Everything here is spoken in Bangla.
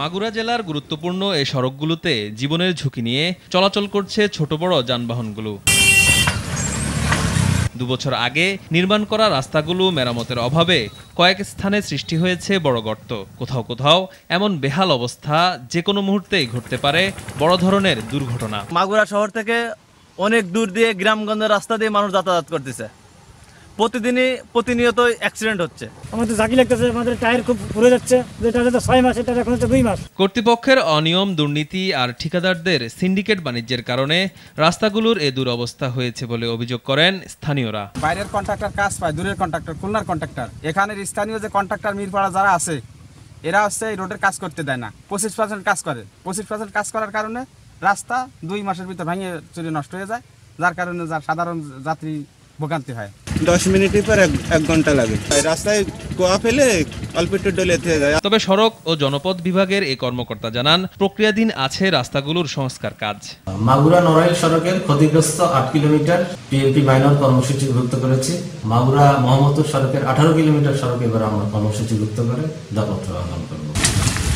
মাগুরা জেলার গুরুত্বপূর্ণ এই সড়কগুলোতে জীবনের ঝুঁকি নিয়ে চলাচল করছে ছোট বড় যানবাহনগুলো দুবছর আগে নির্মাণ করা রাস্তাগুলো মেরামতের অভাবে কয়েক স্থানে সৃষ্টি হয়েছে বড় গর্ত কোথাও কোথাও এমন বেহাল অবস্থা যে কোনো মুহূর্তেই ঘটতে পারে বড় ধরনের দুর্ঘটনা মাগুরা শহর থেকে অনেক দূর দিয়ে গ্রামগঞ্জের রাস্তা দিয়ে মানুষ যাতায়াত করতেছে প্রতিদিনই প্রতিনিয়ত অ্যাক্সিডেন্ট হচ্ছে আমাদের জাকি লাগতেছে আমাদের টায়ার খুব পুড়ে যাচ্ছে যেটা হচ্ছে ছয় মাস এটা এখন হচ্ছে দুই মাস কর্তৃপক্ষের অনিয়ম দুর্নীতি আর ঠিকাদারদের সিন্ডিকেট বাণিজ্যের কারণে রাস্তাগুলোর এ দুরবস্থা হয়েছে বলে অভিযোগ করেন স্থানীয়রা বাইরের কন্ট্রাক্টর কাজ পায় দূরের কন্ট্রাক্টর খুলনার কন্ট্রাক্টর এখানের স্থানীয় যে কন্ট্রাক্টর মিরপাড়া যারা আছে এরা হচ্ছে এই রোডের কাজ করতে দেয় না পঁচিশ পার্সেন্ট কাজ করে পঁচিশ পার্সেন্ট কাজ করার কারণে রাস্তা দুই মাসের ভিতর ভেঙে চুরি নষ্ট হয়ে যায় যার কারণে যার সাধারণ যাত্রী ভোগান্তি হয় দশ মিনিটের পর এক ঘন্টা লাগে রাস্তায় কোয়া ফেলে অল্প একটু ডলে যায় তবে সড়ক ও জনপথ বিভাগের এই কর্মকর্তা জানান প্রক্রিয়াধীন আছে রাস্তাগুলোর সংস্কার কাজ মাগুরা নড়াইল সড়কের ক্ষতিগ্রস্ত আট কিলোমিটার পিএমপি মাইনর কর্মসূচি যুক্ত করেছে মাগুরা মোহাম্মদপুর সড়কের আঠারো কিলোমিটার সড়কে এবার আমরা কর্মসূচি যুক্ত করে দাপত্র আহ্বান করব